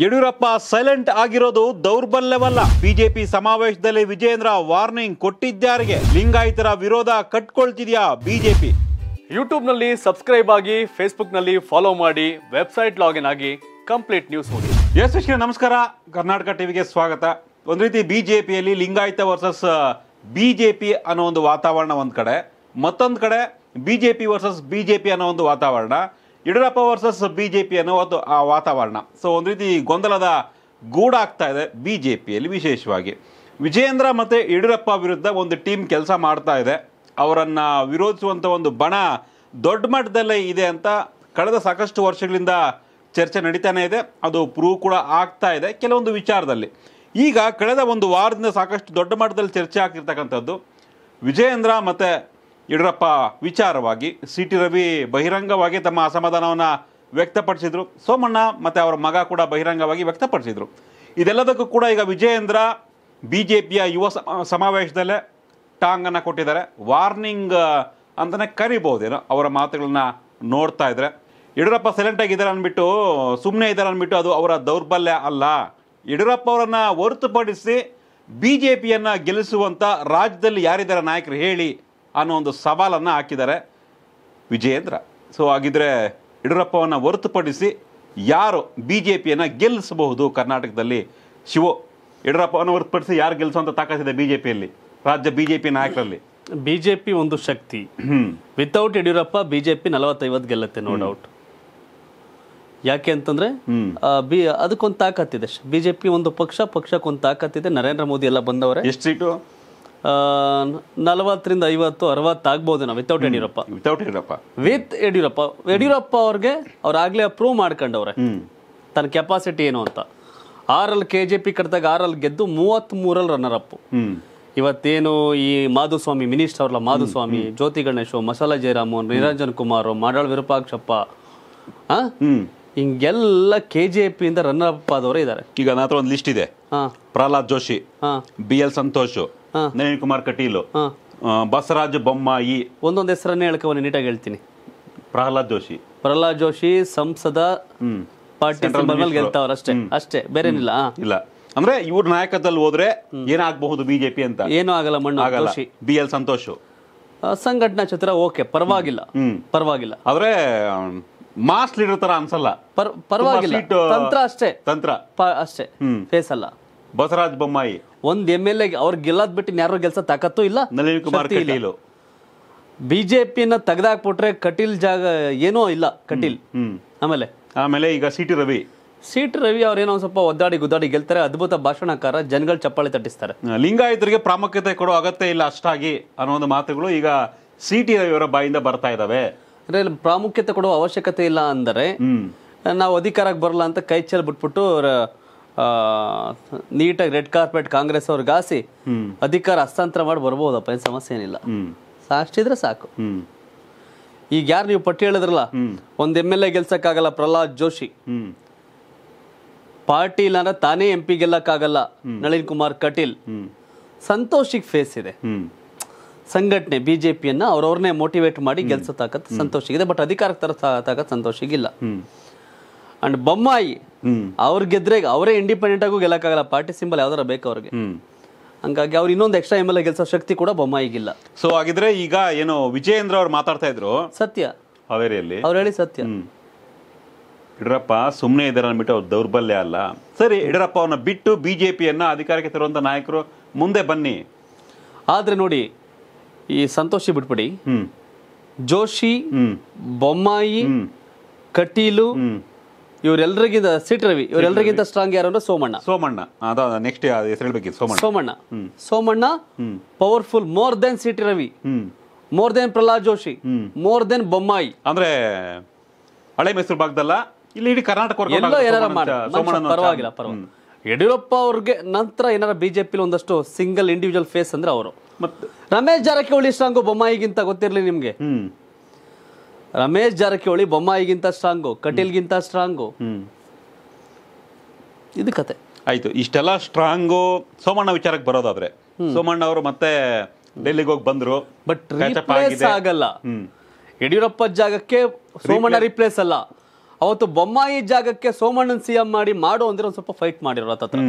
Yediyurappa silent ಆಗಿರೋದು ದೌರ್ಬಲ್ಯವಲ್ಲ BJP ಸಮಾವೇಶದಲ್ಲಿ Vijendra warning ಕೊಟ್ಟಿದ್ದಾರಿಗೆ ಲಿಂಗಾಯತರ ವಿರೋಧ ಕಟ್ಕೊಳ್ತಿದ್ಯಾ ಬಿಜೆಪಿ ನಲ್ಲಿ ಸಬ್ಸ್ಕ್ರೈಬ್ ಆಗಿ ನಲ್ಲಿ ಫಾಲೋ ಮಾಡಿ ವೆಬ್ಸೈಟ್ ಲಾಗಿನ್ ಆಗಿ ಕಂಪ್ಲೀಟ್ ನ್ಯೂಸ್ ನೋಡಿ ಯಶಸ್ವಿ ನಮಸ್ಕಾರ ಕರ್ನಾಟಕ ಟಿವಿಗೆ ಸ್ವಾಗತ ಒಂದ್ ರೀತಿ ಬಿಜೆಪಿಯಲ್ಲಿ ಲಿಂಗಾಯತ ವರ್ಸಸ್ ಬಿಜೆಪಿ ಅನ್ನೋ ಒಂದು ವಾತಾವರಣ ಒಂದ್ ಕಡೆ ಮತ್ತೊಂದ್ ಕಡೆ ಬಿಜೆಪಿ ವರ್ಸಸ್ ಬಿಜೆಪಿ ಅನ್ನೋ ಒಂದು ವಾತಾವರಣ Yediyurappa versus B J P ಅನ್ನೋ ಒಂದು ಆ ವಾತಾವರಣ ಸೊ ಒಂದು ರೀತಿ ಗೊಂದಲದ ಗೂಡಾಗ್ತಾ ಇದೆ ಬಿ ಜೆ ಪಿಯಲ್ಲಿ ವಿಶೇಷವಾಗಿ ವಿಜಯೇಂದ್ರ ಮತ್ತು ಯಡಿಯೂರಪ್ಪ ವಿರುದ್ಧ ಒಂದು ಟೀಮ್ ಕೆಲಸ ಮಾಡ್ತಾ ಇದೆ ಅವರನ್ನು ವಿರೋಧಿಸುವಂಥ ಒಂದು ಬಣ ದೊಡ್ಡ ಮಟ್ಟದಲ್ಲೇ ಇದೆ ಅಂತ ಕಳೆದ ಸಾಕಷ್ಟು ವರ್ಷಗಳಿಂದ ಚರ್ಚೆ ನಡೀತಾನೆ ಇದೆ ಅದು ಪ್ರೂವ್ ಕೂಡ ಆಗ್ತಾ ಇದೆ ಕೆಲವೊಂದು ವಿಚಾರದಲ್ಲಿ ಈಗ ಕಳೆದ ಒಂದು ವಾರದಿಂದ ಸಾಕಷ್ಟು ದೊಡ್ಡ ಮಟ್ಟದಲ್ಲಿ ಚರ್ಚೆ ಆಗ್ತಿರ್ತಕ್ಕಂಥದ್ದು ವಿಜಯೇಂದ್ರ ಮತ್ತು ಯಡಿಯೂರಪ್ಪ ವಿಚಾರವಾಗಿ ಸಿ ಟಿ ರವಿ ಬಹಿರಂಗವಾಗಿ ತಮ್ಮ ಅಸಮಾಧಾನವನ್ನು ವ್ಯಕ್ತಪಡಿಸಿದರು ಸೋಮಣ್ಣ ಮತ್ತು ಅವರ ಮಗ ಕೂಡ ಬಹಿರಂಗವಾಗಿ ವ್ಯಕ್ತಪಡಿಸಿದರು ಇದೆಲ್ಲದಕ್ಕೂ ಕೂಡ ಈಗ ವಿಜಯೇಂದ್ರ ಬಿ ಜೆ ಪಿಯ ಯುವ ಸಮಾವೇಶದಲ್ಲೇ ಟಾಂಗನ್ನು ಕೊಟ್ಟಿದ್ದಾರೆ ವಾರ್ನಿಂಗ್ ಅಂತಲೇ ಕರಿಬೋದೇನೋ ಅವರ ಮಾತುಗಳನ್ನ ನೋಡ್ತಾ ಇದ್ದಾರೆ ಯಡಿಯೂರಪ್ಪ ಆಗಿದ್ದಾರೆ ಅಂದ್ಬಿಟ್ಟು ಸುಮ್ಮನೆ ಇದ್ದಾರೆ ಅಂದ್ಬಿಟ್ಟು ಅದು ಅವರ ದೌರ್ಬಲ್ಯ ಅಲ್ಲ ಯಡಿಯೂರಪ್ಪ ಅವರನ್ನು ಹೊರತುಪಡಿಸಿ ಬಿ ಜೆ ಪಿಯನ್ನು ಗೆಲ್ಲಿಸುವಂಥ ರಾಜ್ಯದಲ್ಲಿ ಯಾರಿದ್ದಾರೆ ನಾಯಕರು ಹೇಳಿ ಅನ್ನೋ ಒಂದು ಸವಾಲನ್ನು ಹಾಕಿದ್ದಾರೆ ವಿಜಯೇಂದ್ರ ಸೊ ಹಾಗಿದ್ರೆ ಯಡಿಯೂರಪ್ಪವನ್ನು ಹೊರತುಪಡಿಸಿ ಯಾರು ಬಿ ಜೆ ಪಿಯನ್ನು ಗೆಲ್ಲಿಸಬಹುದು ಕರ್ನಾಟಕದಲ್ಲಿ ಶಿವೋ ಯಡಿಯೂರಪ್ಪವನ್ನು ಹೊರತುಪಡಿಸಿ ಯಾರು ಗೆಲ್ಲಿಸುವಂತ ತಾಕತ್ತಿದೆ ಬಿ ಜೆ ಪಿಯಲ್ಲಿ ರಾಜ್ಯ ಬಿ ಜೆ ಪಿ ನಾಯಕರಲ್ಲಿ ಬಿ ಜೆ ಪಿ ಒಂದು ಶಕ್ತಿ without Yediyurappa B J P ನಲವತ್ತೈವತ್ತು ಗೆಲ್ಲತ್ತೆ ನೋ ಡೌಟ್ ಯಾಕೆ ಅಂತಂದ್ರೆ ಅದಕ್ಕೊಂದು ತಾಕತ್ತಿದೆ ಬಿ ಜೆ ಪಿ ಒಂದು ಪಕ್ಷ ಪಕ್ಷಕ್ಕೊಂದು ತಾಕತ್ತಿದೆ ನರೇಂದ್ರ ಮೋದಿ ಎಲ್ಲ ಬಂದವರೇ ಎಷ್ಟು ಸೀಟು ನಲವತ್ತರಿಂದ ಐವತ್ತು ಅರವತ್ತಾಗ್ಬೋದು ನಾವು without Yediyurappa without Yediyurappa with Yediyurappa Yediyurappa ಅವ್ರಿಗೆ ಅವ್ರಾಗಲೇ ಅಪ್ರೂವ್ ಮಾಡ್ಕೊಂಡವ್ರೆ ತನ್ನ ಕೆಪಾಸಿಟಿ ಏನು ಅಂತ ಆರಲ್ಲಿ ಕೆ ಜೆ ಪಿ ಕಟ್ಟಿದಾಗ ಆರಲ್ಲಿ ಗೆದ್ದು ಮೂವತ್ತ್ಮೂರಲ್ಲಿ ರನ್ನರ್ ಅಪ್ಪು ಇವತ್ತೇನು ಈ ಮಾಧುಸ್ವಾಮಿ ಮಿನಿಸ್ಟರ್ ಅವ್ರಲ್ಲ ಮಾಧುಸ್ವಾಮಿ ಜ್ಯೋತಿ ಗಣೇಶು ಮಸಾಲಾ ಜಯರಾಮು ನಿರಂಜನ್ ಕುಮಾರ್ ಮಾಡಾಳ್ ವಿರೂಪಾಕ್ಷಪ್ಪ ಹಿಂಗೆಲ್ಲ ಕೆ ಜೆ ಪಿ ಇಂದ ರನ್ನರ್ ಅಪ್ ಆದವರೇ ಇದ್ದಾರೆ ಈಗ ನನ್ನ ಒಂದು ಲಿಸ್ಟ್ ಇದೆ ಪ್ರಹ್ಲಾದ್ ಜೋಶಿ ಬಿ ಎಲ್ ಸಂತೋಷ್ ನಳಿನ್ ಕುಮಾರ್ ಕಟೀಲು ಬಸವರಾಜ ಬೊಮ್ಮಾಯಿ ಒಂದೊಂದು ಹೆಸರನ್ನೇ ಹೇಳ್ಕವನ್ನ ನೀಟಾಗಿ ಹೇಳ್ತೀನಿ ಪ್ರಹ್ಲಾದ್ ಜೋಶಿ ಪ್ರಹ್ಲಾದ್ ಜೋಶಿ ಸಂಸದ ಪಾರ್ಟಿ ಮೇಲೆ ಗೆಲ್ತಾವ್ರ ಅಷ್ಟೇ ಅಷ್ಟೇ ಬೇರೆನಿಲ್ಲ ಇಲ್ಲ ಅಂದ್ರೆ ಇವ್ರ ನಾಯಕತ್ವದಲ್ಲಿ ಹೋದ್ರೆ ಏನಾಗಬಹುದು ಬಿಜೆಪಿ ಅಂತ ಏನೂ ಆಗಲ್ಲ ಮಣ್ಣು ಆಗಲ್ಲ ಬಿ ಎಲ್ ಸಂತೋಷ್ ಸಂಘಟನಾ ಚಿತ್ರ ಓಕೆ ಪರವಾಗಿಲ್ಲ ಪರವಾಗಿಲ್ಲ ಆದ್ರೆ ಮಾಸ್ ಲೀಡರ್ ತರ ಅನ್ಸಲ್ಲ ಪರವಾಗಿಲ್ಲ ತಂತ್ರ ಅಷ್ಟೇ ತಂತ್ರ ಅಷ್ಟೇ ಫೇಸ್ ಅಲ್ಲ ಬಸವರಾಜ ಬೊಮ್ಮಾಯಿ ಒಂದ್ ಎಮ್ ಎಲ್ ಎ ಅವ್ರು ಗೆಲ್ಲದ್ ಬಿಟ್ಟು ಗೆಲ್ಸ ತಾಕತ್ತು ಇಲ್ಲ ನಳಿನ್ ಕುಮಾರ್ ಕಟೀಲ್ ಬಿಜೆಪಿ ಬಿಜೆಪಿನ ತೆಗೆದಾಕ್ಬಿಟ್ರೆ ಕಟೀಲ್ ಜಾಗ ಏನೋ ಇಲ್ಲ ಕಟೀಲ್ ಹ್ಮ್ ಆಮೇಲೆ ಆಮೇಲೆ ಈಗ C T Ravi C T Ravi ಅವ್ರೇನೋ ಒಂದು ಸ್ವಲ್ಪ ಒದ್ದಾಡಿ ಗುದ್ದಾಡಿ ಗೆಲ್ತಾರೆ ಅದ್ಭುತ ಭಾಷಣಕಾರ ಜನಗಳು ಚಪ್ಪಾಳೆ ತಟ್ಟಿಸ್ತಾರೆ ಲಿಂಗಾಯತರಿಗೆ ಪ್ರಾಮುಖ್ಯತೆ ಕೊಡೋ ಅಗತ್ಯ ಇಲ್ಲ ಅಷ್ಟಾಗಿ ಅನ್ನೋ ಒಂದು ಮಾತುಗಳು ಈಗ ಸಿ ಟಿ ರವಿಯವರ ಬಾಯಿಂದ ಬರ್ತಾ ಇದಾವೆ ಅಂದ್ರೆ ಪ್ರಾಮುಖ್ಯತೆ ಕೊಡೋ ಅವಶ್ಯಕತೆ ಇಲ್ಲ ಅಂದರೆ ನಾವು ಅಧಿಕಾರಕ್ಕೆ ಬರಲ್ಲ ಅಂತ ಕೈ ಚೆಲ್ ಬಿಟ್ಬಿಟ್ಟು ಅವ್ರ ನೀಟಾಗಿ ರೆಡ್ ಕಾರ್ಪೆಟ್ ಕಾಂಗ್ರೆಸ್ ಅವ್ರಿಗೆ ಗಾಸಿ ಅಧಿಕಾರ ಹಸ್ತಾಂತರ ಮಾಡಿ ಬರ್ಬೋದಪ್ಪ ಏನು ಸಮಸ್ಯೆ ಏನಿಲ್ಲ ಅಷ್ಟಿದ್ರೆ ಸಾಕು ಈಗ ಯಾರು ನೀವು ಪಟ್ಟಿ ಹೇಳಿದ್ರಲ್ಲ ಒಂದ್ ಎಮ್ ಎಲ್ ಎ ಗೆಲ್ಸಕ್ಕಾಗಲ್ಲ ಪ್ರಹ್ಲಾದ್ ಜೋಶಿ ಪಾರ್ಟಿ ಇಲ್ಲಾಂದ್ರೆ ತಾನೇ ಎಂ ಪಿ ಗೆಲ್ಲಕ್ಕಾಗಲ್ಲ ನಳಿನ್ ಕುಮಾರ್ ಕಟೀಲ್ ಸಂತೋಷಿಗೆ ಫೇಸ್ ಇದೆ ಸಂಘಟನೆ ಬಿಜೆಪಿಯನ್ನ ಅವ್ರವ್ರನ್ನೇ ಮೋಟಿವೇಟ್ ಮಾಡಿ ಗೆಲ್ಸ ತಾಕತ್ ಸಂತೋಷಿಗಿದೆ ಬಟ್ ಅಧಿಕಾರಕ್ಕೆ ತರ ತಾಕತ್ ಸಂತೋಷಿಗಿಲ್ಲ ಅಂಡ್ ಬೊಮ್ಮಾಯಿ ಅವ್ರ ಗೆದ್ರೆ ಅವರೇ ಇಂಡಿಪೆಂಡೆಂಟ್ ಆಗು ಗೆಲ್ಲಕ್ಕಾಗಲ್ಲ ಪಾರ್ಟಿ ಸಿಂಬಲ್ ಯಾವ್ದಾರ ಬೇಕು ಅವ್ರಿಗೆ ಹಂಗಾಗಿ ಅವ್ರು ಇನ್ನೊಂದು ಎಕ್ಸ್ಟ್ರಾ ಎಮ್ ಎಲ್ ಎ ಗೆಲ್ಸೋ ಶಕ್ತಿ ಕೂಡ ಬೊಮ್ಮಾಯಿಗಿಲ್ಲ ಸೊ ಹಾಗಿದ್ರೆ ಈಗ ಏನು ವಿಜಯೇಂದ್ರ ಅವ್ರು ಮಾತಾಡ್ತಾ ಇದ್ರು ಸತ್ಯ ಹಾವೇರಿಯಲ್ಲಿ ಅವ್ರು ಹೇಳಿ ಸತ್ಯ ಯಡಿಯೂರಪ್ಪ ಸುಮ್ಮನೆ ಇದ್ದಾರೆ ಅಂದ್ಬಿಟ್ಟು ಅವ್ರ ದೌರ್ಬಲ್ಯ ಅಲ್ಲ ಸರಿ ಯಡಿಯೂರಪ್ಪ ಅವ್ರನ್ನ ಬಿಟ್ಟು ಬಿ ಜೆ ಪಿಯನ್ನು ಅಧಿಕಾರಕ್ಕೆ ತರುವಂಥ ನಾಯಕರು ಮುಂದೆ ಬನ್ನಿ ಆದರೆ ನೋಡಿ ಈ ಸಂತೋಷಿ ಬಿಟ್ಬಿಡಿ ಜೋಶಿ ಬೊಮ್ಮಾಯಿ ಕಟೀಲು ಇವರೆಲ್ಲರಿಗಿಂತ ಸಿಟ್ ರವಿ ಇವರೆಲ್ಲರಿಗಿಂತ ಸ್ಟ್ರಾಂಗ್ ಯಾರು ಅಂದ್ರೆ ಸೋಮಣ್ಣ ಸೋಮಣ್ಣ ಅದ ನೆಕ್ಸ್ಟ್ ಹೆಸರು Somanna Somanna Somanna powerful more than CT Ravi more than Prahlad Joshi more than Bommai ಅಂದ್ರೆ ಹಳೆ ಮೈಸೂರು ಭಾಗದಲ್ಲ ಇಲ್ಲಿ ಇಡೀ ಕರ್ನಾಟಕ ಪರವಾಗಿಲ್ಲ ಯಡಿಯೂರಪ್ಪ ಅವ್ರಿಗೆ ನಂತರ ಏನಾರ ಬಿಜೆಪಿ ಒಂದಷ್ಟು ಸಿಂಗಲ್ ಇಂಡಿವಿಜುವಲ್ ಫೇಸ್ ಅಂದ್ರೆ ಅವರು ರಮೇಶ್ ಜಾರಕಿಹೊಳಿ ಸ್ಟ್ರಾಂಗು ಬೊಮ್ಮಾಯಿಗಿಂತ ಗೊತ್ತಿರಲಿ ನಿಮ್ಗೆ ರಮೇಶ್ ಜಾರಕಿಹೊಳಿ ಬೊಮ್ಮಾಯಿಗಿಂತ ಸ್ಟ್ರಾಂಗು ಕಟೀಲ್ಗಿಂತ ಸ್ಟ್ರಾಂಗು ಇದು ಕತೆ ಆಯ್ತು ಇಷ್ಟೆಲ್ಲ ಸ್ಟ್ರಾಂಗು ಸೋಮಣ್ಣ ವಿಚಾರಕ್ಕೆ ಬರೋದಾದ್ರೆ ಸೋಮಣ್ಣ ಅವರು ಮತ್ತೆ ಡೆಲ್ಲಿಗೆ ಹೋಗಿ ಬಂದ್ರು ಬಟ್ ರಿಪ್ಲೇಸ್ ಆಗಲ್ಲ ಯಡಿಯೂರಪ್ಪ ಜಾಗಕ್ಕೆ ಸೋಮಣ್ಣ ರಿಪ್ಲೇಸ್ ಅಲ್ಲ ಅವತ್ತು ಬೊಮ್ಮಾಯಿ ಜಾಗಕ್ಕೆ ಸೋಮಣ್ಣನ್ ಸಿಎಂ ಮಾಡಿ ಮಾಡು ಅಂದ್ರೆ ಒಂದ್ ಸ್ವಲ್ಪ ಫೈಟ್ ಮಾಡಿರೋ ಹತ್ರ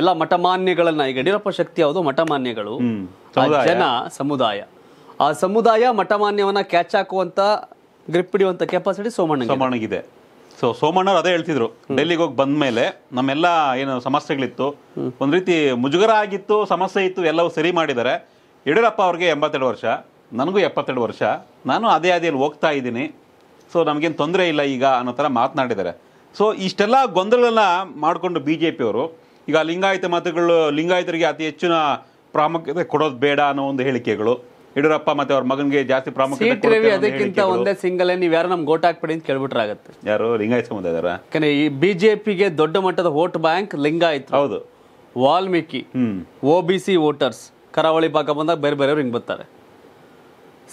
ಎಲ್ಲ ಮಠಮಾನ್ಯಗಳನ್ನ ಈಗ ಯಡಿಯೂರಪ್ಪ ಶಕ್ತಿ ಯಾವುದು ಮಠಮಾನ್ಯಗಳು ಜನ ಸಮುದಾಯ ಆ ಸಮುದಾಯ ಮಠಮಾನ್ಯವನ್ನ ಕ್ಯಾಚ್ ಹಾಕುವಂತ ಗ್ರಿಪ್ ಹಿಡಿಯುವಂತ ಕೆಪಾಸಿಟಿ ಸೋಮಣ್ಣ ಸೋಮಣ್ಣಗಿದೆ ಸೊ ಸೋಮಣ್ಣವ್ರು ಅದೇ ಹೇಳ್ತಿದ್ರು ಡೆಲ್ಲಿಗೆ ಹೋಗಿ ಬಂದ ಮೇಲೆ ನಮ್ಮೆಲ್ಲ ಏನು ಸಮಸ್ಯೆಗಳಿತ್ತು ಒಂದು ರೀತಿ ಮುಜುಗರ ಆಗಿತ್ತು ಸಮಸ್ಯೆ ಇತ್ತು ಎಲ್ಲವೂ ಸರಿ ಮಾಡಿದ್ದಾರೆ ಯಡಿಯೂರಪ್ಪ ಅವ್ರಿಗೆ ಎಂಬತ್ತೆರಡು ವರ್ಷ ನನಗೂ ಎಪ್ಪತ್ತೆರಡು ವರ್ಷ ನಾನು ಅದೇ ಅದೇಲಿ ಹೋಗ್ತಾ ಇದ್ದೀನಿ ಸೊ ನಮಗೇನು ತೊಂದರೆ ಇಲ್ಲ ಈಗ ಅನ್ನೋ ಥರ ಮಾತನಾಡಿದ್ದಾರೆ ಸೊ ಇಷ್ಟೆಲ್ಲ ಗೊಂದಲಗಳನ್ನ ಮಾಡಿಕೊಂಡು ಬಿ ಜೆ ಪಿಯವರು ಈಗ ಲಿಂಗಾಯತ ಮತಗಳು ಲಿಂಗಾಯತರಿಗೆ ಅತಿ ಹೆಚ್ಚಿನ ಪ್ರಾಮುಖ್ಯತೆ ಕೊಡೋದು ಬೇಡ ಅನ್ನೋ ಒಂದು ಹೇಳಿಕೆಗಳು ಯಡಿಯೂರಪ್ಪ ಮತ್ತೆ ಅವ್ರ ಮಗನಿಗೆ ಜಾಸ್ತಿ ಪ್ರಾಮುಖ್ಯತೆ ಅದಕ್ಕಿಂತ ಒಂದೇ ಸಿಂಗಲ್ ನೀವು ಯಾರು ನಮ್ಗೆ ಓಟ್ ಹಾಕ್ಬಿಡಿ ಅಂತ ಕೇಳ್ಬಿಟ್ರಾಗತ್ತೆ ಯಾರು ಲಿಂಗಾಯತ್ ಸಮುದಾಯ ಈ ಬಿಜೆಪಿಗೆ ದೊಡ್ಡ ಮಟ್ಟದ ವೋಟ್ ಬ್ಯಾಂಕ್ ಲಿಂಗಾಯತ್ ಹೌದು Valmiki O B C voters Karavali ಭಾಗ ಬಂದಾಗ ಬೇರೆ ಬೇರೆಯವ್ರು ಹಿಂಗೆ ಬರ್ತಾರೆ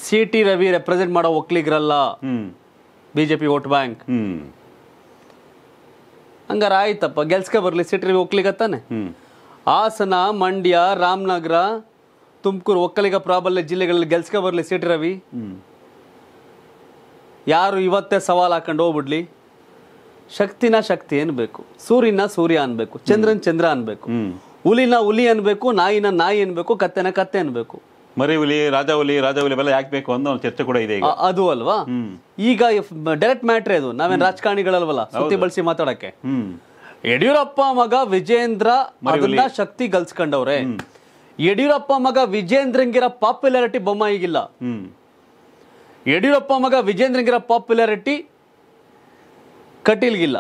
ಸಿ ಟಿ ರವಿ ರೆಪ್ರೆಸೆಂಟ್ ಮಾಡೋ ಒಕ್ಕಲಿಗರಲ್ಲ ಬಿಜೆಪಿ ವೋಟ್ ಬ್ಯಾಂಕ್ ಹಂಗಾರ ಆಯ್ತಪ್ಪ ಗೆಲ್ಸ್ಕೆ ಬರ್ಲಿ ಸಿ ಟಿ ರವಿ ಒಕ್ಕಲಿಗತ್ತಾನೆ ಹಾಸನ ಮಂಡ್ಯ ರಾಮನಗರ ತುಮಕೂರು ಒಕ್ಕಲಿಗ ಪ್ರಾಬಲ್ಯ ಜಿಲ್ಲೆಗಳಲ್ಲಿ ಗೆಲ್ಸ್ಕೊ ಬರಲಿ ಸಿಟಿ ರವಿ ಯಾರು ಇವತ್ತೇ ಸವಾಲ್ ಹಾಕೊಂಡು ಹೋಗ್ಬಿಡ್ಲಿ ಶಕ್ತಿನ ಶಕ್ತಿ ಅನ್ಬೇಕು ಸೂರ್ಯನ ಸೂರ್ಯ ಅನ್ಬೇಕು ಚಂದ್ರನ್ ಚಂದ್ರ ಅನ್ಬೇಕು ಹುಲಿನ ಹುಲಿ ಅನ್ಬೇಕು ನಾಯಿನ ನಾಯಿ ಅನ್ಬೇಕು ಕತ್ತೆನ ಕತ್ತೆ ಅನ್ಬೇಕು ಮರಿ ಹುಲಿ ರಾಜ ಹುಲಿ ರಾಜ ಹುಲಿ ಬೆಲ್ಲ ಯಾಕೆ ಬೇಕು ಅನ್ನೋ ಚರ್ಚೆ ಕೂಡ ಇದೆ ಈಗ ಅದು ಅಲ್ವಾ ಈಗ ಡೈರೆಕ್ಟ್ ಮ್ಯಾಟ್ರೇ ಅದು ನಾವೇನ್ ರಾಜಕಾರಣಿಗಳಲ್ವಲ್ಲ ಸುದ್ದಿ ಬಳಸಿ ಮಾತಾಡಕ್ಕೆ ಯಡಿಯೂರಪ್ಪ ಮಗ ವಿಜೇಂದ್ರ ಅದನ್ನ ಶಕ್ತಿ ಗಳಿಸ್ಕೊಂಡವ್ರೆ ಯಡಿಯೂರಪ್ಪ ಮಗ ವಿಜೇಂದ್ರಂಗಿರ ಪಾಪ್ಯುಲಾರಿಟಿ ಬೊಮ್ಮ ಈಗಿಲ್ಲ ಯಡಿಯೂರಪ್ಪ ಮಗ ವಿಜೇಂದ್ರಂಗಿರ ಪಾಪ್ಯುಲಾರಿಟಿ ಕಟೀಲ್ಗಿಲ್ಲ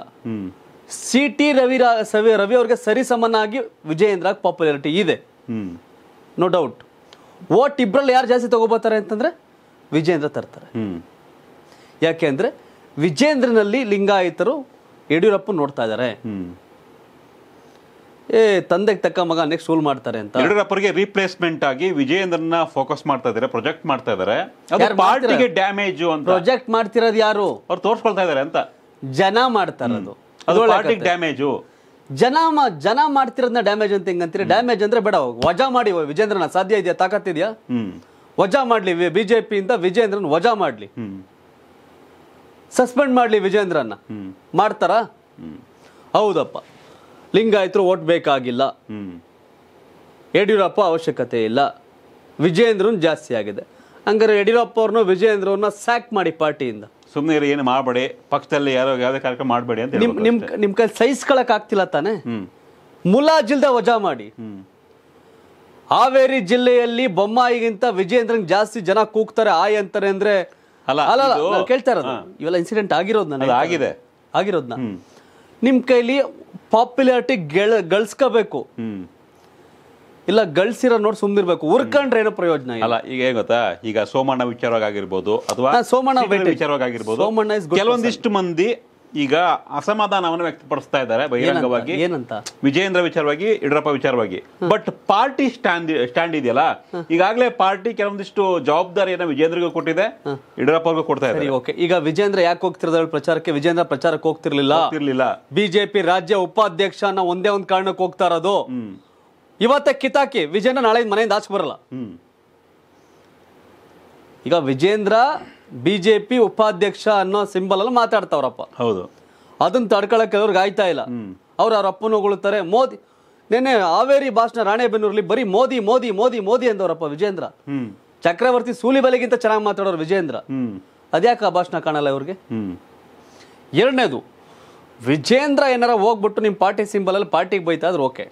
ಸಿ ಟಿ ರವಿ ಸವಿ ರವಿ ಅವ್ರಿಗೆ ಸರಿಸಮನಾಗಿ ವಿಜಯೇಂದ್ರ ಪಾಪ್ಯುಲಾರಿಟಿ ಇದೆ ನೋ ಡೌಟ್ ಓಟ್ ಇಬ್ಬರಲ್ಲಿ ಯಾರು ಜಾಸ್ತಿ ತಗೋಬೋತಾರೆ ಅಂತಂದ್ರೆ ವಿಜೇಂದ್ರ ತರ್ತಾರೆ ಯಾಕೆ ಅಂದ್ರೆ ವಿಜೇಂದ್ರನಲ್ಲಿ ಲಿಂಗಾಯತರು ಯಡಿಯೂರಪ್ಪ ನೋಡ್ತಾ ಇದ್ದಾರೆ ಏ ತಂದೆ ತಕ್ಕಮಗ ನೆಕ್ಸ್ಟ್ ಊಲ್ ಮಾಡ್ತಾರೆ ಅಂತ ರೆಡರ್ ಅಪ್ಪರಿಗೆ ರಿಪ್ಲೇಸ್ಮೆಂಟ್ ಆಗಿ ವಿಜಯಂದ್ರನ ಫೋಕಸ್ ಮಾಡ್ತಾ ಇದ್ದಾರೆ ಪ್ರಾಜೆಕ್ಟ್ ಮಾಡ್ತಾ ಇದ್ದಾರೆ ಅದು ಪಾರ್ಟಿಗೆ ಡ್ಯಾಮೇಜ್ ಅಂತ ಪ್ರಾಜೆಕ್ಟ್ ಮಾಡ್ತಿರೋದು ಯಾರು ಅವರು ತೋರಿಸ್ಕೊಳ್ತಾ ಇದ್ದಾರೆ ಅಂತ ಜನ ಮಾಡ್ತರೋದು ಅದು ಪಾರ್ಟಿಗೆ ಡ್ಯಾಮೇಜ್ ಜನಮಾ ಜನ ಮಾಡ್ತಿರೋದನ ಡ್ಯಾಮೇಜ್ ಅಂತ ಹೇಂಗಂತೀರೆ ಡ್ಯಾಮೇಜ್ ಅಂದ್ರೆ ಬೇಡ ವಜಾ ಮಾಡಿ ವಿಜಯಂದ್ರನ ಸದ್ಯ ಇದ್ಯಾ ताकत ಇದ್ಯಾ ಹ್ಮ್ ವಜಾ ಮಾಡ್ಲಿ ಬಿಜಪಿಯಿಂದ ವಿಜಯಂದ್ರನ ವಜಾ ಮಾಡ್ಲಿ ಹ್ಮ್ ಸಸ್ಪೆಂಡ್ ಮಾಡ್ಲಿ ವಿಜಯಂದ್ರನ ಹ್ಮ್ ಮಾಡ್ತಾರಾ ಹ್ಮ್ ಹೌದಪ್ಪ ಲಿಂಗಾಯತರು ಓಟ್ ಬೇಕಾಗಿಲ್ಲ ಯಡಿಯೂರಪ್ಪ ಅವಶ್ಯಕತೆ ಇಲ್ಲ ವಿಜಯೇಂದ್ರನ್ ಜಾಸ್ತಿ ಆಗಿದೆ ಹಂಗಾರೆ ಯಡಿಯೂರಪ್ಪ ಅವ್ರನ್ನ ವಿಜಯೇಂದ್ರವ್ರನ್ನ ಸ್ಯಾಕ್ ಮಾಡಿ ಪಾರ್ಟಿಯಿಂದ ಸುಮ್ಮನೆ ಏನು ಮಾಡಬೇಡಿ ಪಕ್ಷದಲ್ಲಿ ಯಾರೋ ಯಾವುದೇ ಕಾರ್ಯಕ್ರಮ ಮಾಡಬೇಡಿ ಅಂತ ನಿಮ್ ನಿಮ್ ನಿಮ್ ಕೈ ಸಹಿಸ್ಕೊಳಕ್ ಆಗ್ತಿಲ್ಲ ತಾನೆ ಜಿಲ್ದ ವಜಾ ಮಾಡಿ ಹಾವೇರಿ ಜಿಲ್ಲೆಯಲ್ಲಿ ಬೊಮ್ಮಾಯಿಗಿಂತ ವಿಜಯೇಂದ್ರನ್ ಜಾಸ್ತಿ ಜನ ಕೂಗ್ತಾರೆ ಆಯ್ ಅಂತಾರೆ ಅಂದ್ರೆ ಅಲ್ಲ ಅಲ್ಲ ಇವೆಲ್ಲ ಇನ್ಸಿಡೆಂಟ್ ಆಗಿರೋದು ನನಗೆ ಆಗಿದೆ ಆಗಿರೋದ್ನ ನಿಮ್ ಕೈಲಿ ಪಾಪ್ಯುಲಾರಿಟಿ ಗಳಿಸ್ಕೋಬೇಕು ಇಲ್ಲ ಗಳಿಸಿರೋ ನೋಡಿ ಸುಮ್ಮನಿರ್ಬೇಕು ಹುರ್ಕಂಡ್ರೆ ಏನೋ ಪ್ರಯೋಜನ ಇಲ್ಲ ಈಗ ಏನ್ ಗೊತ್ತಾ ಈಗ ಸೋಮಣ್ಣ ವಿಚಾರವಾಗಿರ್ಬೋದು ಅಥವಾ ಸೋಮಣ್ಣ ವಿಚಾರವಾಗಿರ್ಬೋದು ಸೋಮಣ್ಣ ಕೆಲವೊಂದಿಷ್ಟು ಮಂದಿ ಈಗ ಅಸಮಾಧಾನವನ್ನು ವ್ಯಕ್ತಪಡಿಸ್ತಾ ಇದ್ದಾರೆ ಬಹಿರಂಗವಾಗಿ ಏನಂತ ವಿಜಯೇಂದ್ರ ವಿಚಾರವಾಗಿ ಯಡಿಯೂರಪ್ಪ ವಿಚಾರವಾಗಿ ಬಟ್ ಪಾರ್ಟಿ ಸ್ಟ್ಯಾಂಡ್ ಸ್ಟ್ಯಾಂಡ್ ಇದೆಯಲ್ಲ ಈಗಾಗಲೇ ಪಾರ್ಟಿ ಕೆಲವೊಂದಿಷ್ಟು ಜವಾಬ್ದಾರಿಯನ್ನು ವಿಜೇಂದ್ರಿಗೂ ಕೊಟ್ಟಿದೆ ಯಡಿಯೂರಪ್ಪ ಅವ್ರಿಗೂ ಕೊಡ್ತಾ ಇದ್ದಾರೆ ಓಕೆ ಈಗ ವಿಜೇಂದ್ರ ಯಾಕೆ ಹೋಗ್ತಿರೋದ್ರ ಪ್ರಚಾರಕ್ಕೆ ವಿಜೇಂದ್ರ ಪ್ರಚಾರಕ್ಕೆ ಹೋಗ್ತಿರ್ಲಿಲ್ಲ ಇರ್ಲಿಲ್ಲ ಬಿಜೆಪಿ ರಾಜ್ಯ ಉಪಾಧ್ಯಕ್ಷ ಒಂದೇ ಒಂದು ಕಾರಣಕ್ಕೆ ಹೋಗ್ತಾ ಇರೋದು ಇವತ್ತೆ ಕಿತಾಕಿ ವಿಜೇಂದ್ರ ನಾಳೆ ಮನೆಯಿಂದ ಆಚೆ ಬರಲ್ಲ ಈಗ ವಿಜೇಂದ್ರ ಬಿ ಜೆ ಪಿ ಉಪಾಧ್ಯಕ್ಷ ಅನ್ನೋ ಸಿಂಬಲ್ ಅಲ್ಲಿ ಮಾತಾಡ್ತಾವ್ರಪ್ಪ ಹೌದು ಅದನ್ನ ತಡ್ಕೊಳಕ್ಕೆ ಅವ್ರಿಗೆ ಆಯ್ತಾ ಇಲ್ಲ ಅವ್ರು ಅವ್ರ ಅಪ್ಪನ ಮೋದಿ ನಿನ್ನೆ ಹಾವೇರಿ ಭಾಷಣ ರಾಣೆಬೆನ್ನೂರಲ್ಲಿ ಬರೀ ಮೋದಿ ಮೋದಿ ಮೋದಿ ಮೋದಿ ಅಂದವರಪ್ಪ ವಿಜೇಂದ್ರ ಚಕ್ರವರ್ತಿ ಸೂಲಿಬಲಿಗಿಂತ ಚೆನ್ನಾಗಿ ಮಾತಾಡೋರು ವಿಜೇಂದ್ರ ಅದ್ಯಾಕೆ ಆ ಭಾಷಣ ಕಾಣಲ್ಲ ಇವ್ರಿಗೆ ಎರಡನೇದು ವಿಜೇಂದ್ರ ಏನಾರ ಹೋಗ್ಬಿಟ್ಟು ನಿಮ್ಮ ಪಾರ್ಟಿ ಸಿಂಬಲ್ ಅಲ್ಲಿ ಪಾರ್ಟಿಗೆ ಬೈತಾ ಇದ್ರೆ ಓಕೆ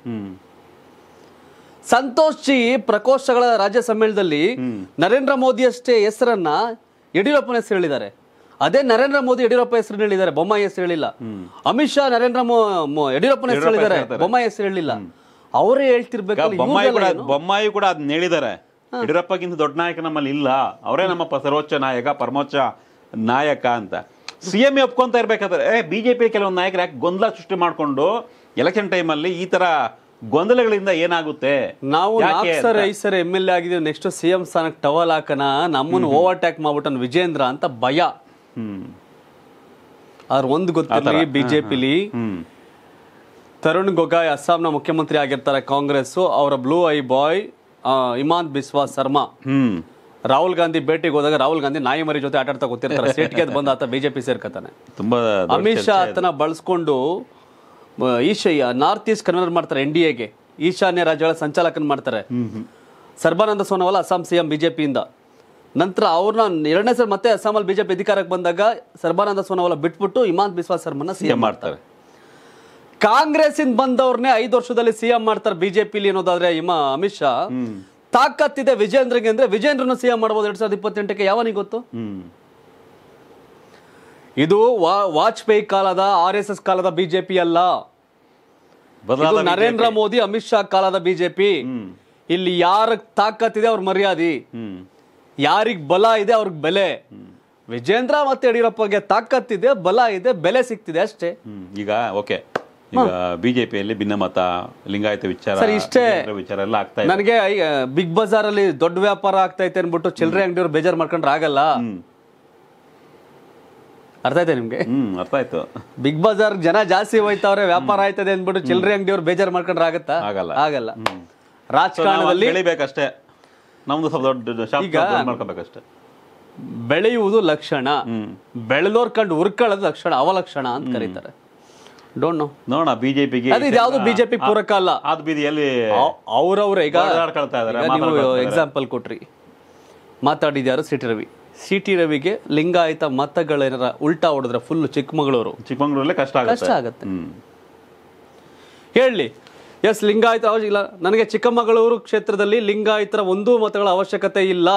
ಸಂತೋಷ್ ಜಿ ಪ್ರಕೋಷ್ಠಗಳ ರಾಜ್ಯ ಸಮ್ಮೇಳನದಲ್ಲಿ ನರೇಂದ್ರ ಮೋದಿ ಅಷ್ಟೇ ಹೆಸರನ್ನ ಯಡಿಯೂರಪ್ಪನ ಹೆಸರು ಹೇಳಿದ್ದಾರೆ ಅದೇ ನರೇಂದ್ರ ಮೋದಿ ಯಡಿಯೂರಪ್ಪ ಹೆಸರು ಹೇಳಿದ್ದಾರೆ ಬೊಮ್ಮಾಯಿ ಹೆಸರು ಹೇಳಿಲ್ಲ ಅಮಿತ್ ಶಾ ನರೇಂದ್ರ ಯಡಿಯೂರಪ್ಪನ ಹೆಸರು ಹೇಳಿದ್ದಾರೆ ಬೊಮ್ಮಾಯಿ ಹೆಸರು ಹೇಳಿಲ್ಲ ಅವರೇ ಹೇಳ್ತಿರ್ಬೇಕು ಬೊಮ್ಮಾಯಿ ಕೂಡ ಅದನ್ನ ಹೇಳಿದ್ದಾರೆ ಯಡಿಯೂರಪ್ಪಗಿಂತ ದೊಡ್ಡ ನಾಯಕ ನಮ್ಮಲ್ಲಿ ಇಲ್ಲ ಅವರೇ ನಮ್ಮ ಸರ್ವೋಚ್ಚ ನಾಯಕ ಪರಮೋಚ್ಚ ನಾಯಕ ಅಂತ ಸಿಎಂ ಎಂ ಒಪ್ಕೊಂತ ಇರ್ಬೇಕಾದ್ರೆ ಬಿಜೆಪಿ ಕೆಲವೊಂದು ನಾಯಕರು ಯಾಕೆ ಗೊಂದಲ ಸೃಷ್ಟಿ ಮಾಡಿಕೊಂಡು ಎಲೆಕ್ಷನ್ ಟೈಮಲ್ಲಿ ಈ ತರ ಗೊಂದಲಗಳಿಂದ ಏನಾಗುತ್ತೆ ನಾವು ನಾಲ್ಕು sir sir M L A ಆಗಿದ್ದೀವಿ ನೆಕ್ಸ್ಟ್ ಸಿಎಂ ಎಂ ಸ್ಥಾನಕ್ಕೆ ಟವಲ್ ಹಾಕನ ನಮ್ಮನ್ನು ಓವರ್ಟ್ಯಾಕ್ ಮಾಡ್ಬಿಟ್ಟನ್ ವಿಜೇಂದ್ರ ಅಂತ ಭಯ ಆದ್ರೆ ಒಂದು ಗೊತ್ತಿಲ್ಲ ಬಿಜೆಪಿಲಿ ತರುಣ್ ಗೊಗಾಯ್ ಅಸ್ಸಾಂನ ಮುಖ್ಯಮಂತ್ರಿ ಆಗಿರ್ತಾರೆ ಕಾಂಗ್ರೆಸ್ ಅವರ blue eye boy Himanta Biswa Sarma Rahul Gandhi ಭೇಟಿಗೆ ಹೋದಾಗ ರಾಹುಲ್ ಗಾಂಧಿ ನಾಯಿ ಮರಿ ಜೊತೆ ಆಟಾಡ್ತಾ ಗೊತ್ತಿರ್ತಾರೆ ಸೇಟ್ಗೆ ಬಂದ ಆತ ಬಿಜೆಪಿ ಸೇರ್ಕತಾನೆ ತುಂಬಾ ಅಮಿತ್ ಶಾ ಆತನ ಬಳಸ್ಕೊಂಡು ಈಶಯ್ಯ ನಾರ್ತ್ ಈಸ್ಟ್ ಕನ್ವೀನರ್ ಮಾಡ್ತಾರೆ ಎನ್ ಡಿ ಎಗೆ ಈಶಾನ್ಯ ರಾಜ್ಯಗಳ ಸಂಚಾಲಕನ ಮಾಡ್ತಾರೆ ಸರ್ಬಾನಂದ ಸೋನೋವಾಲ್ ಅಸ್ಸಾಂ ಸಿಎಂ ಬಿಜೆಪಿಯಿಂದ ನಂತರ ಅವ್ರನ್ನ ಎರಡನೇ ಸರ್ ಮತ್ತೆ ಅಸ್ಸಾಮಲ್ಲಿ ಬಿಜೆಪಿ ಅಧಿಕಾರಕ್ಕೆ ಬಂದಾಗ ಸರ್ಬಾನಂದ ಸೋನೋವಾಲ್ ಬಿಟ್ಬಿಟ್ಟು ಇಮಾನ್ ಬಿಸ್ವಾ ಸರ್ಮನ್ನ ಸಿಎಂ ಮಾಡ್ತಾರೆ ಇಂದ ಬಂದವ್ರನ್ನೇ ಐದು ವರ್ಷದಲ್ಲಿ ಸಿಎಂ ಮಾಡ್ತಾರೆ ಬಿಜೆಪಿಲಿ ಅನ್ನೋದಾದ್ರೆ ಇಮಾ ಅಮಿತ್ ಶಾ ತಾಕತ್ತಿದೆ ವಿಜೇಂದ್ರಗೆ ಅಂದ್ರೆ ವಿಜೇಂದ್ರನು ಸಿಎಂ ಮಾಡಬಹುದು ಎರಡ್ ಸಾವಿರದ ಇಪ್ಪತ್ತೆಂಟಕ್ಕೆ ಯಾವನಿಗೆ ಗೊತ್ತು ಇದು ವಾಜಪೇಯಿ ಕಾಲದ ಆರ್ ಎಸ್ ಎಸ್ ಕಾಲದ ಬಿಜೆಪಿ ಅಲ್ಲ ನರೇಂದ್ರ ಮೋದಿ ಅಮಿತ್ ಶಾ ಕಾಲದ ಬಿಜೆಪಿ ಇಲ್ಲಿ ಯಾರ ತಾಕತ್ ಇದೆ ಅವ್ರ ಮರ್ಯಾದಿ ಯಾರಿಗ್ ಬಲ ಇದೆ ಅವ್ರಿಗೆ ಬೆಲೆ ವಿಜೇಂದ್ರ ಮತ್ತೆ ಯಡಿಯೂರಪ್ಪಗೆ ಇದೆ ಬಲ ಇದೆ ಬೆಲೆ ಸಿಗ್ತಿದೆ ಅಷ್ಟೇ ಈಗ ಓಕೆ ಈಗ ಬಿಜೆಪಿಯಲ್ಲಿ ಭಿನ್ನಮತ ಲಿಂಗಾಯತ ವಿಚಾರ ಇಷ್ಟೇ ವಿಚಾರ ಎಲ್ಲ ಆಗ್ತಾ ನನಗೆ ಬಿಗ್ ಬಜಾರ್ ಅಲ್ಲಿ ದೊಡ್ಡ ವ್ಯಾಪಾರ ಆಗ್ತೈತೆ ಅನ್ಬಿಟ್ಟು ಚಿಲ್ಲರೆ ಅಂಗಡಿಯವ್ರು ಬೇಜಾರು ಮಾಡ್ಕೊಂಡ್ರೆ ಆಗಲ್ಲ ಅರ್ಥ ಆಯ್ತಾ ನಿಮ್ಗೆ ಹ್ಮ್ ಅರ್ಥ ಆಯ್ತು ಬಿಗ್ ಬಜಾರ್ ಜನ ಜಾಸ್ತಿ ಹೋಯ್ತಾವ್ರೆ ವ್ಯಾಪಾರ ಆಯ್ತದೆ ಅಂದ್ಬಿಟ್ಟು ಚಿಲ್ಲರೆ ಅವ್ರು ಬೇಜಾರ್ ಮಾಡ್ಕೊಂಡ್ರೆ ಆಗತ್ತಾ ಆಗಲ್ಲ ಆಗಲ್ಲ ರಾಜಕಾರಣದಲ್ಲಿ ಬೆಳಿಬೇಕಷ್ಟೇ ನಮ್ದು ಸ್ವಲ್ಪ ಮಾಡ್ಕೋಬೇಕಷ್ಟೇ ಬೆಳೆಯುವುದು ಲಕ್ಷಣ ಬೆಳೆದೋರ್ ಕಂಡು ಉರ್ಕೊಳ್ಳೋದು ಲಕ್ಷಣ ಅವಲಕ್ಷಣ ಅಂತ ಕರೀತಾರೆ ಡೋಂಟ್ ನೋ ನೋಡೋಣ ಬಿಜೆಪಿಗೆ ಅದು ಬಿಜೆಪಿ ಪೂರಕ ಅಲ್ಲ ಅದು ಬೀದಿ ಎಲ್ಲಿ ಅವ್ರವ್ರ ಈಗ ಎಕ್ಸಾಂಪಲ್ ಕೊಟ್ರಿ ಮಾತಾಡಿದ್ಯಾರು ಸಿಟಿ ರವಿ ಸಿ ಟಿ ರವಿಗೆ ಲಿಂಗಾಯತ ಮತಗಳೇನಾರ ಉಲ್ಟಾ ಹೊಡೆದ್ರೆ ಫುಲ್ ಚಿಕ್ಕಮಗಳೂರು ಚಿಕ್ಕಮಗಳೂರಲ್ಲೇ ಕಷ್ಟ ಕಷ್ಟ ಆಗುತ್ತೆ ಹೇಳಿ ಎಸ್ ಲಿಂಗಾಯತ ಅವರಿಲ್ಲ ಇಲ್ಲ ನನಗೆ ಚಿಕ್ಕಮಗಳೂರು ಕ್ಷೇತ್ರದಲ್ಲಿ ಲಿಂಗಾಯತರ ಒಂದೂ ಮತಗಳ ಅವಶ್ಯಕತೆ ಇಲ್ಲ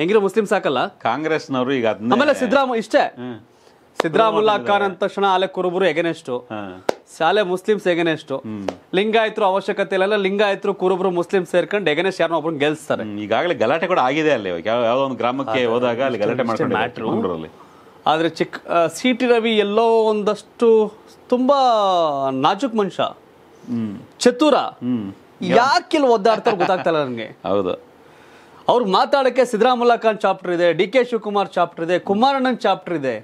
ಹೆಂಗಿರೋ ಮುಸ್ಲಿಂ ಸಾಕಲ್ಲ ಕಾಂಗ್ರೆಸ್ನವರು ಈಗ ಆಮೇಲೆ ಸಿದ್ದರಾಮ ಇಷ್ಟೇ ಸಿದ್ದರಾಮುಲ್ಲಾ ಖಾನ್ ಅಂದ ತಕ್ಷಣ ಆಲೆ ಕುರುಬರು ಎಗೆನೆಸ್ಟು ಶಾಲೆ ಮುಸ್ಲಿಮ್ಸ್ ಎಗನೆಸ್ಟು ಲಿಂಗಾಯತರು ಅವಶ್ಯಕತೆ ಇಲ್ಲ ಲಿಂಗಾಯತರು ಕುರುಬರು ಮುಸ್ಲಿಂ ಸೇರ್ಕೊಂಡು ಎಗನೆಸ್ಟ್ ಯಾರನ್ನ ಒಬ್ಬರು ಗೆಲ್ಸ್ತಾರೆ ಈಗಾಗಲೇ ಗಲಾಟೆ ಕೂಡ ಆಗಿದೆ ಅಲ್ಲಿ ಯಾವುದೋ ಒಂದು ಗ್ರಾಮಕ್ಕೆ ಹೋದಾಗ ಅಲ್ಲಿ ಗಲಾಟೆ ಮಾಡ್ಕೊಂಡು ಆದ್ರೆ ಚಿಕ್ಕ ಸಿ ಟಿ ರವಿ ಎಲ್ಲೋ ಒಂದಷ್ಟು ತುಂಬಾ ನಾಜುಕ್ ಮನುಷ್ಯ ಚತುರ ಯಾಕೆ ಇಲ್ಲಿ ಒದ್ದಾಡ್ತಾರೆ ಗೊತ್ತಾಗ್ತಾ ಇಲ್ಲ ನನಗೆ ಹೌದು ಅವ್ರು ಮಾತಾಡಕ್ಕೆ ಸಿದ್ದರಾಮುಲ್ಲಾ ಖಾನ್ ಚಾಪ್ಟರ್ ಇದೆ ಡಿ ಕೆ ಶಿವಕುಮಾರ್ ಚಾಪ್ಟರ್ ಇದೆ ಕುಮಾರಣ್ಣನ್ ಚಾಪ್ಟರ್ ಇದೆ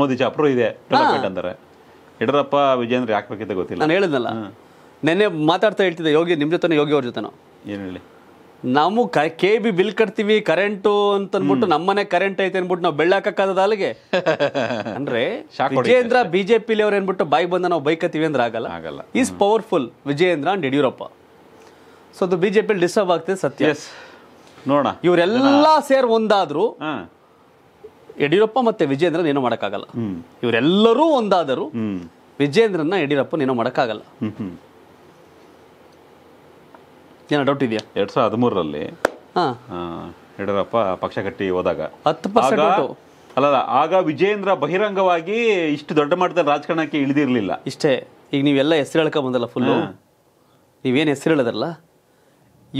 ಮೋದಿ ಚಾಪ್ಟರ್ ಇದೆ ಅಂತಾರೆ ಯಡಿಯೂರಪ್ಪ ವಿಜೇಂದ್ರ ಯಾಕೆ ಬೇಕಿದ್ದ ಗೊತ್ತಿಲ್ಲ ನಾನು ಹೇಳಿದ್ನಲ್ಲ ನೆನ್ನೆ ಮಾತಾಡ್ತಾ ಹೇಳ್ತಿದ್ದೆ ಯೋಗಿ ನಿಮ್ಮ ಜೊತೆ ಯೋಗಿ ಅವ್ರ ಜೊತೆನೋ ಏನು ಹೇಳಿ ನಾವು ಕ ಕೆ ಬಿ ಬಿಲ್ ಕಟ್ತೀವಿ ಕರೆಂಟು ಅಂತ ಅಂದ್ಬಿಟ್ಟು ನಮ್ಮನೆ ಕರೆಂಟ್ ಐತೆ ಅನ್ಬಿಟ್ಟು ನಾವು ಬೆಳ್ಳಾಕಕ್ಕಾಗದ ಅಲ್ಲಿಗೆ ಅಂದ್ರೆ ವಿಜೇಂದ್ರ ಬಿಜೆಪಿ ಅವ್ರು ಏನ್ಬಿಟ್ಟು ಬಾಯಿ ಬಂದ ನಾವು ಬೈಕತ್ತೀವಿ ಅಂದ್ರೆ ಆಗಲ್ಲ ಆಗಲ್ಲ is powerful Vijayendra and Yediyurappa so ಅದು ಬಿಜೆಪಿ ಡಿಸ್ಟರ್ಬ್ ಆಗ್ತದೆ ಸತ್ಯ ನೋಡೋಣ ಇವರೆಲ್ಲ ಸೇರ್ ಒಂದಾದ್ರು ಯಡಿಯೂರಪ್ಪ ಮತ್ತೆ ವಿಜೇಂದ್ರನ್ ಏನೋ ಮಾಡೋಕ್ಕಾಗಲ್ಲ ಇವರೆಲ್ಲರೂ ಒಂದಾದರೂ ವಿಜೇಂದ್ರನ್ನ ಯಡಿಯೂರಪ್ಪ ಏನೋ ಮಾಡೋಕ್ಕಾಗಲ್ಲ ಏನೋ ಡೌಟ್ ಇದೆಯಾ ಎರಡ್ ಸಾವಿರದ ಹದಿಮೂರರಲ್ಲಿ ಯಡಿಯೂರಪ್ಪ ಪಕ್ಷ ಕಟ್ಟಿ ಹೋದಾಗ ಹತ್ತು ಪರ್ಸೆಂಟ್ ಅಲ್ಲ ಆಗ ವಿಜೇಂದ್ರ ಬಹಿರಂಗವಾಗಿ ಇಷ್ಟು ದೊಡ್ಡ ಮಟ್ಟದ ರಾಜಕಾರಣಕ್ಕೆ ಇಳಿದಿರಲಿಲ್ಲ ಇಷ್ಟೇ ಈಗ ನೀವೆಲ್ಲ ಹೆಸರು ಹೇಳ್ಕೊಂಬಂದಲ್ಲ ಫುಲ್ಲು ನೀವೇನು ಹೆಸರು ಹೇಳಿದ್ರಲ್ಲ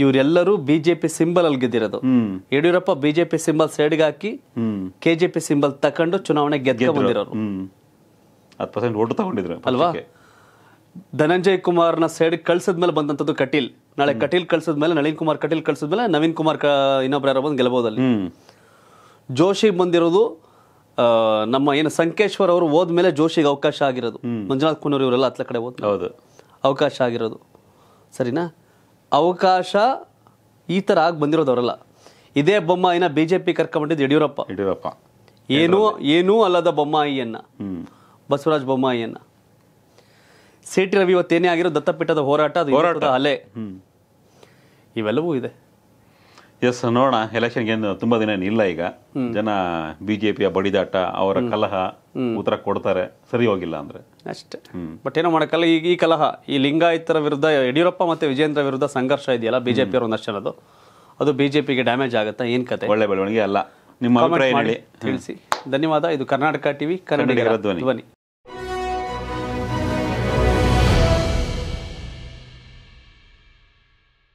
ಇವರೆಲ್ಲರೂ ಬಿಜೆಪಿ ಸಿಂಬಲ್ ಅಲ್ಲಿ ಗೆದ್ದಿರೋದು ಯಡಿಯೂರಪ್ಪ ಬಿಜೆಪಿ ಸಿಂಬಲ್ ಸೈಡ್ಗೆ ಹಾಕಿ ಕೆಜೆಪಿ ಸಿಂಬಲ್ ತಕೊಂಡು ಚುನಾವಣೆ ಗೆದ್ದು ಬಂದಿರೋರು ಹತ್ತು ಪರ್ಸೆಂಟ್ ತಗೊಂಡಿದ್ರು ಅಲ್ವಾ ಧನಂಜಯ್ ಕುಮಾರ್ನ ಸೈಡ್ ಕಳ್ಸದ್ಮೇಲೆ ಬಂದಂತದ್ದು ಕಟೀಲ್ ನಾಳೆ ಕಟೀಲ್ ಕಳ್ಸದ್ಮೇಲೆ ನಳಿನ್ ಕುಮಾರ್ ಕಟೀಲ್ ಕಳ್ಸದ್ಮೇಲೆ ನವೀನ್ ಕುಮಾರ್ ಇನ್ನೊಬ್ರು ಬಂದು ಅಲ್ಲಿ ಜೋಶಿ ಬಂದಿರೋದು ನಮ್ಮ ಏನು ಸಂಕೇಶ್ವರ್ ಅವರು ಹೋದ್ಮೇಲೆ ಜೋಶಿಗೆ ಅವಕಾಶ ಆಗಿರೋದು ಮಂಜುನಾಥ್ ಕುನೂರ್ ಇವರೆಲ್ಲ ಹತ್ತಲ ಕಡೆ ಹೋದ್ ಅವಕಾಶ ಆಗಿರೋದು ಸರಿನಾ ಅವಕಾಶ ಈ ಥರ ಆಗಿ ಬಂದಿರೋದವರಲ್ಲ ಇದೇ ಬೊಮ್ಮಾಯಿನ B J P Yediyurappa Yediyurappa ಏನೂ ಏನೂ ಅಲ್ಲದ ಬೊಮ್ಮಾಯಿಯನ್ನ ಬಸವರಾಜ ಬೊಮ್ಮಾಯಿಯನ್ನ ಸಿ ಟಿ ರವಿ ಇವತ್ತೇನೇ ಆಗಿರೋ ದತ್ತಪೀಠದ ಹೋರಾಟ ಅದು ಹೋರಾಟದ ಅಲೆ ಇವೆಲ್ಲವೂ ಇದೆ ಎಸ್ ನೋಡೋಣ ಎಲೆಕ್ಷನ್ ಏನು ತುಂಬಾ ದಿನ ಏನಿಲ್ಲ ಈಗ ಜನ ಬಿಜೆಪಿಯ ಬಡಿದಾಟ ಅವರ ಕಲಹ ಉತ್ತರ ಕೊಡ್ತಾರೆ ಸರಿ ಹೋಗಿಲ್ಲ ಅಂದ್ರೆ ಅಷ್ಟೇ ಬಟ್ ಏನೋ ಮಾಡಕಲ್ಲ ಈಗ ಈ ಕಲಹ ಈ ಲಿಂಗಾಯತರ ವಿರುದ್ಧ ಯಡಿಯೂರಪ್ಪ ಮತ್ತೆ ವಿಜೇಂದ್ರ ವಿರುದ್ಧ ಸಂಘರ್ಷ ಇದೆಯಲ್ಲ ಬಿಜೆಪಿ ಅವರ ಪಿಯವರು ಒಂದಷ್ಟು ಅದು ಬಿಜೆಪಿಗೆ ಡ್ಯಾಮೇಜ್ ಆಗುತ್ತಾ ಏನ್ ಕತೆ ಒಳ್ಳೆ ಬೆಳವಣಿಗೆ ಅಲ್ಲ ನಿಮ್ಮ ಅಭಿಪ್ರಾಯ ಹೇಳಿ ತಿಳಿಸಿ ಧನ್ಯವಾದ ಇದು ಕರ್ನಾಟಕ ಟಿವಿ ಕನ್ನಡಿಗರ ಧ್ವನಿ